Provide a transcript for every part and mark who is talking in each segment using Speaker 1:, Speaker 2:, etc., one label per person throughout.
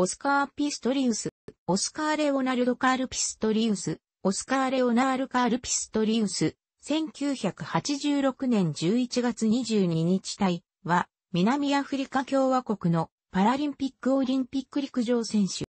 Speaker 1: オスカー・ピストリウス、オスカー・レオナルド・カール・ピストリウス、オスカー・レオナール・カール・ピストリウス、1986年11月22日体は、南アフリカ共和国のパラリンピックオリンピック陸上選手。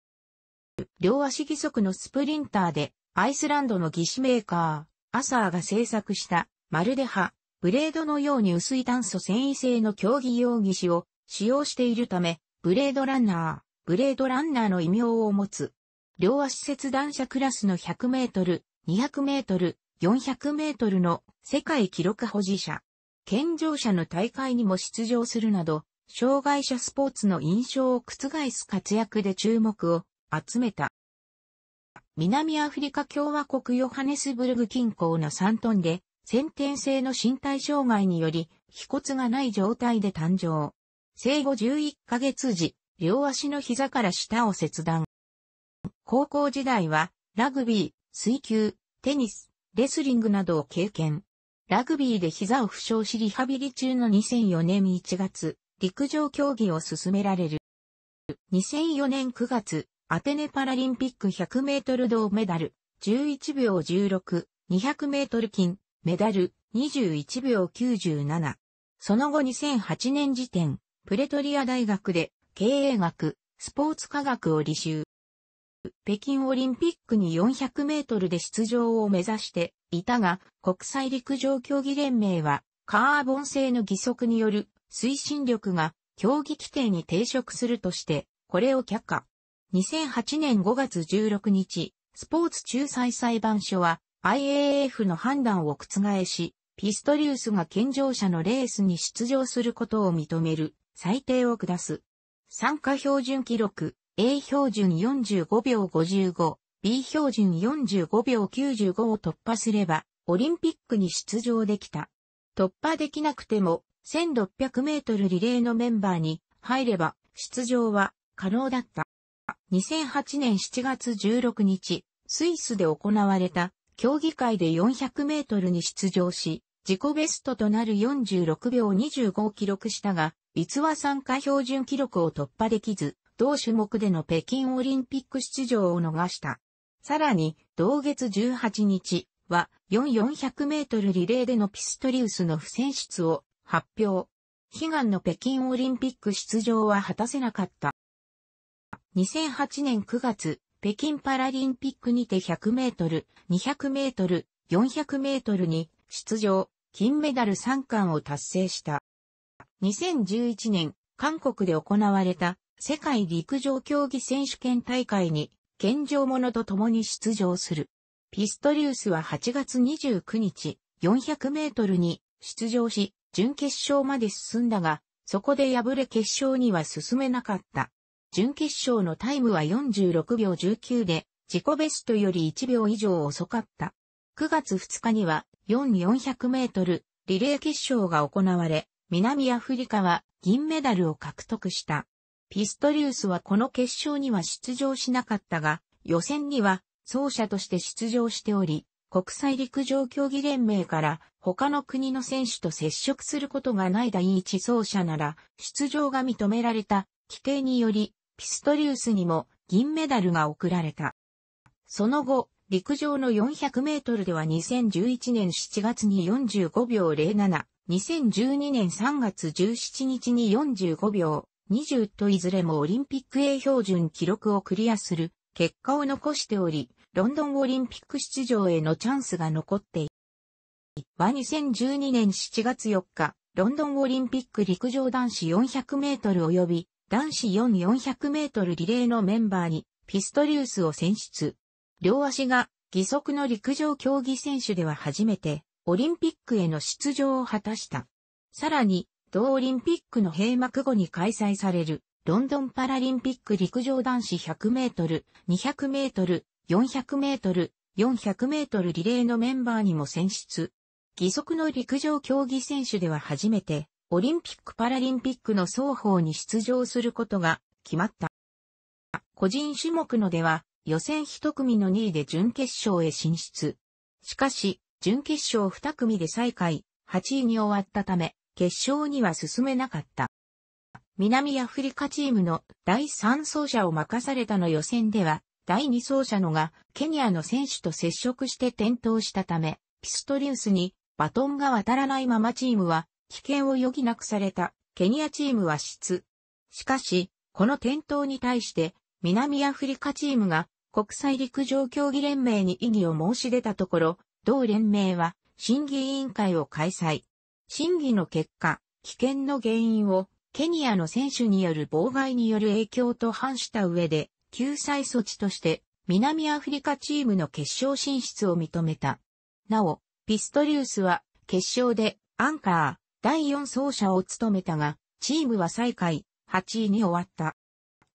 Speaker 1: 両足義足のスプリンターで、アイスランドの義肢メーカー、アサーが制作した、まるで歯、ブレードのように薄い炭素繊維製の競技用義肢を使用しているため、ブレードランナー、ブレードランナーの異名を持つ。両足切断者クラスの100メートル、200メートル、400メートルの世界記録保持者。健常者の大会にも出場するなど、障害者スポーツの印象を覆す活躍で注目を集めた。南アフリカ共和国ヨハネスブルグ近郊のントンで、先天性の身体障害により、飛骨がない状態で誕生。生後11ヶ月時、両足の膝から下を切断。高校時代は、ラグビー、水球、テニス、レスリングなどを経験。ラグビーで膝を負傷しリハビリ中の2004年1月、陸上競技を進められる。2004年9月、アテネパラリンピック100メートル銅メダル、11秒16、200メートル金、メダル、21秒97。その後2008年時点、プレトリア大学で経営学、スポーツ科学を履修。北京オリンピックに400メートルで出場を目指していたが、国際陸上競技連盟は、カーボン製の義足による推進力が競技規定に抵触するとして、これを却下。2008年5月16日、スポーツ仲裁裁判所は IAF の判断を覆し、ピストリウスが健常者のレースに出場することを認める裁定を下す。参加標準記録、A 標準45秒55、B 標準45秒95を突破すれば、オリンピックに出場できた。突破できなくても、1600メートルリレーのメンバーに入れば、出場は可能だった。2008年7月16日、スイスで行われた競技会で400メートルに出場し、自己ベストとなる46秒25を記録したが、逸話参加標準記録を突破できず、同種目での北京オリンピック出場を逃した。さらに、同月18日は、4400メートルリレーでのピストリウスの不選出を発表。悲願の北京オリンピック出場は果たせなかった。2008年9月、北京パラリンピックにて100メートル、200メートル、400メートルに出場、金メダル3冠を達成した。2011年、韓国で行われた世界陸上競技選手権大会に、健常者と共に出場する。ピストリウスは8月29日、400メートルに出場し、準決勝まで進んだが、そこで敗れ決勝には進めなかった。準決勝のタイムは46秒19で、自己ベストより1秒以上遅かった。9月2日には4400メートルリレー決勝が行われ、南アフリカは銀メダルを獲得した。ピストリウスはこの決勝には出場しなかったが、予選には走者として出場しており、国際陸上競技連盟から他の国の選手と接触することがない第一走者なら出場が認められた規定によりピストリウスにも銀メダルが贈られた。その後、陸上の400メートルでは2011年7月に45秒07、2012年3月17日に45秒20といずれもオリンピック A 標準記録をクリアする結果を残しており、ロンドンオリンピック出場へのチャンスが残っている。は2012年7月4日、ロンドンオリンピック陸上男子400メートル及び男子4400メートルリレーのメンバーにピストリウスを選出。両足が義足の陸上競技選手では初めてオリンピックへの出場を果たした。さらに、同オリンピックの閉幕後に開催される、ロンドンパラリンピック陸上男子100メートル、200メートル、400メートル、400メートルリレーのメンバーにも選出。義足の陸上競技選手では初めて、オリンピック・パラリンピックの双方に出場することが決まった。個人種目のでは、予選一組の2位で準決勝へ進出。しかし、準決勝2組で最下位、8位に終わったため、決勝には進めなかった。南アフリカチームの第3走者を任されたの予選では、第2走者のがケニアの選手と接触して転倒したため、ピストリウスにバトンが渡らないままチームは危険を余儀なくされたケニアチームは失。しかし、この転倒に対して南アフリカチームが国際陸上競技連盟に異議を申し出たところ、同連盟は審議委員会を開催。審議の結果、危険の原因をケニアの選手による妨害による影響と反した上で、救済措置として南アフリカチームの決勝進出を認めた。なお、ピストリウスは決勝でアンカー第4走者を務めたが、チームは最下位8位に終わった。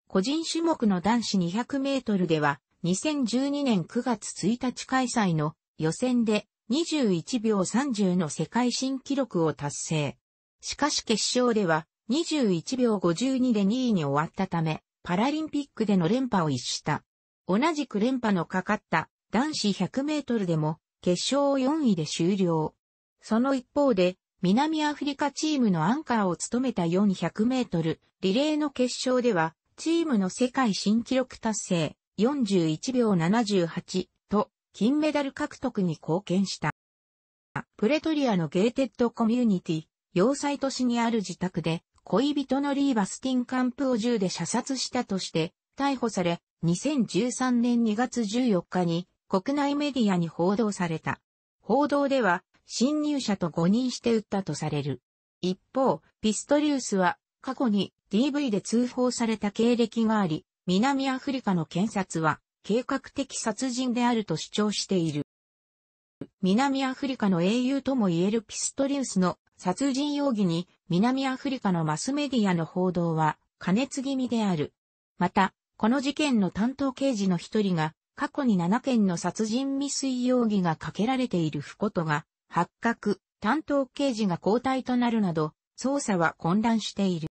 Speaker 1: 個人種目の男子200メートルでは、2012年9月1日開催の予選で21秒30の世界新記録を達成。しかし決勝では21秒52で2位に終わったため、パラリンピックでの連覇を逸した。同じく連覇のかかった男子100メートルでも決勝を4位で終了。その一方で、南アフリカチームのアンカーを務めた400メートルリレーの決勝では、チームの世界新記録達成41秒78金メダル獲得に貢献した。プレトリアのゲーテッドコミュニティ、要塞都市にある自宅で、恋人のリーバスティンカンプを銃で射殺したとして、逮捕され、2013年2月14日に国内メディアに報道された。報道では、侵入者と誤認して撃ったとされる。一方、ピストリウスは過去に DV で通報された経歴があり、南アフリカの検察は計画的殺人であると主張している。南アフリカの英雄とも言えるピストリウスの殺人容疑に南アフリカのマスメディアの報道は加熱気味である。また、この事件の担当刑事の一人が過去に7件の殺人未遂容疑がかけられている不ことが発覚、担当刑事が交代となるなど、捜査は混乱している。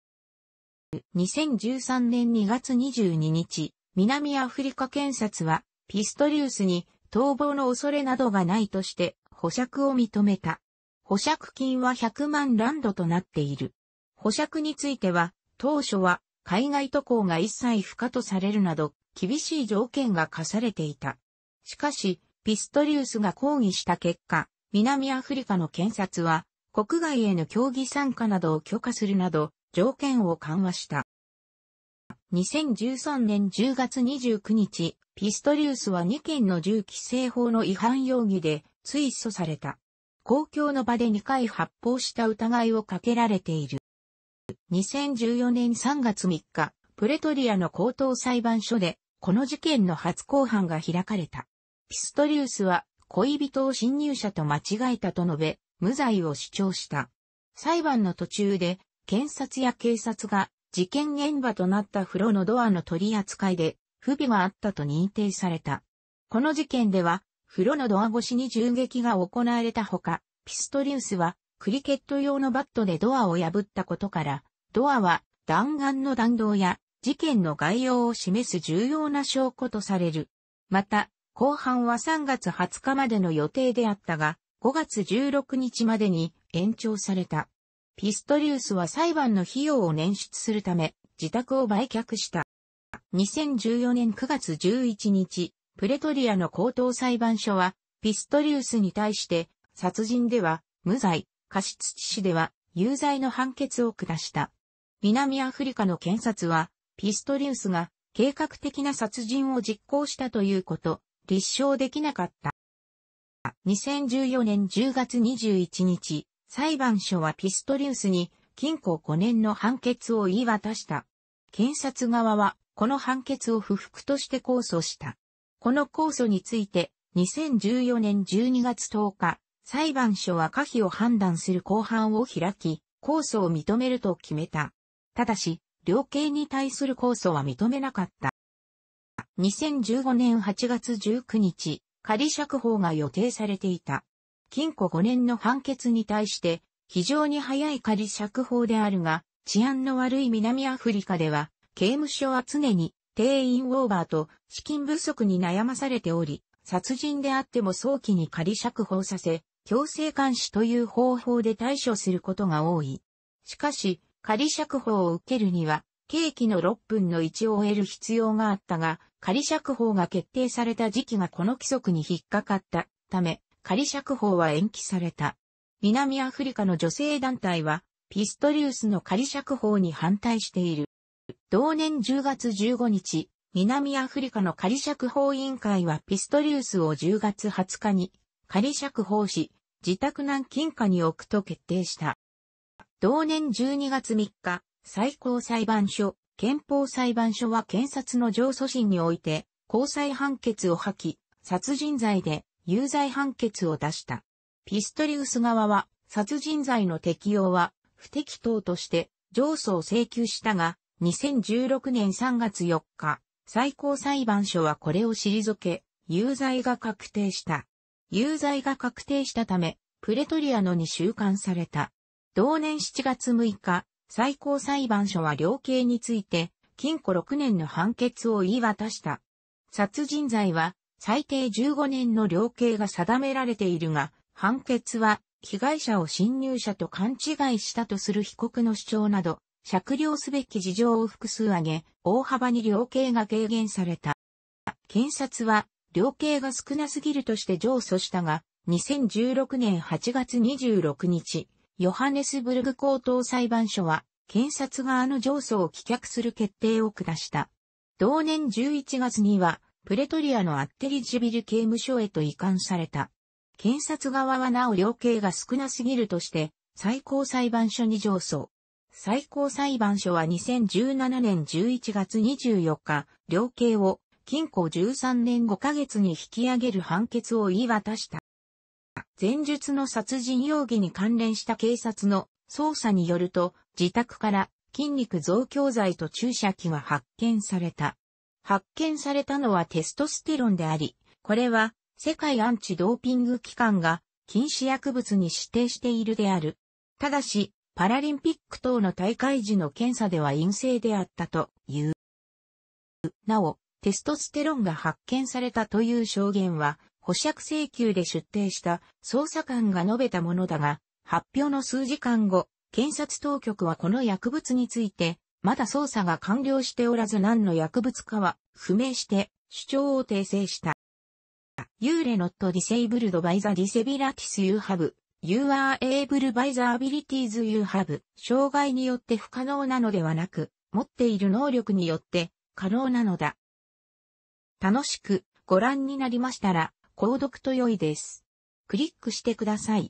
Speaker 1: 2013年2月22日、南アフリカ検察は、ピストリウスに逃亡の恐れなどがないとして、保釈を認めた。保釈金は100万ランドとなっている。保釈については、当初は海外渡航が一切不可とされるなど、厳しい条件が課されていた。しかし、ピストリウスが抗議した結果、南アフリカの検察は、国外への競技参加などを許可するなど、条件を緩和した。2013年10月29日、ピストリウスは2件の銃規制法の違反容疑で追訴された。公共の場で2回発砲した疑いをかけられている。2014年3月3日、プレトリアの高等裁判所で、この事件の初公判が開かれた。ピストリウスは恋人を侵入者と間違えたと述べ、無罪を主張した。裁判の途中で、検察や警察が事件現場となった風呂のドアの取り扱いで不備があったと認定された。この事件では、風呂のドア越しに銃撃が行われたほか、ピストリウスはクリケット用のバットでドアを破ったことから、ドアは弾丸の弾道や事件の概要を示す重要な証拠とされる。また、後半は3月20日までの予定であったが、5月16日までに延長された。ピストリウスは裁判の費用を捻出するため、自宅を売却した。2014年9月11日、プレトリアの高等裁判所は、ピストリウスに対して、殺人では無罪、過失致死では有罪の判決を下した。南アフリカの検察は、ピストリウスが計画的な殺人を実行したということ、立証できなかった。2014年10月21日、裁判所はピストリウスに禁錮5年の判決を言い渡した。検察側はこの判決を不服として控訴した。この控訴について2014年12月10日、裁判所は可否を判断する公判を開き、控訴を認めると決めた。ただし、量刑に対する控訴は認めなかった。2015年8月19日、仮釈放が予定されていた。禁錮5年の判決に対して、非常に早い仮釈放であるが、治安の悪い南アフリカでは、刑務所は常に定員オーバーと資金不足に悩まされており、殺人であっても早期に仮釈放させ、強制監視という方法で対処することが多い。しかし、仮釈放を受けるには、刑期の6分の1を終える必要があったが、仮釈放が決定された時期がこの規則に引っかかったため、仮釈放は延期された。南アフリカの女性団体は、ピストリウスの仮釈放に反対している。同年10月15日、南アフリカの仮釈放委員会はピストリウスを10月20日に仮釈放し、自宅軟禁下に置くと決定した。同年12月3日、最高裁判所、憲法裁判所は検察の上訴審において、高裁判決を破棄、殺人罪で有罪判決を出した。ピストリウス側は殺人罪の適用は不適当として上訴を請求したが、2016年3月4日、最高裁判所はこれを退け、有罪が確定した。有罪が確定したため、プレトリアノに収監された。同年7月6日、最高裁判所は量刑について、禁錮6年の判決を言い渡した。殺人罪は最低15年の量刑が定められているが、判決は被害者を侵入者と勘違いしたとする被告の主張など、酌量すべき事情を複数挙げ、大幅に量刑が軽減された。検察は、量刑が少なすぎるとして上訴したが、2016年8月26日、ヨハネスブルグ高等裁判所は、検察側の上訴を棄却する決定を下した。同年11月には、プレトリアのアッテリジビル刑務所へと移管された。検察側はなお量刑が少なすぎるとして、最高裁判所に上訴。最高裁判所は2017年11月24日、量刑を禁錮13年5ヶ月に引き上げる判決を言い渡した。前述の殺人容疑に関連した警察の捜査によると、自宅から筋肉増強剤と注射器が発見された。発見されたのはテストステロンであり、これは世界アンチドーピング機関が禁止薬物に指定しているである。ただし、パラリンピック等の大会時の検査では陰性であったという。なお、テストステロンが発見されたという証言は、保釈請求で出廷した捜査官が述べたものだが、発表の数時間後、検察当局はこの薬物についてまだ捜査が完了しておらず何の薬物かは不明して主張を訂正した。幽霊レノットディセイブルドバイザ h e disabilities you h ブ v e you are able by t u 障害によって不可能なのではなく、持っている能力によって可能なのだ。楽しくご覧になりましたら、購読と良いです。クリックしてください。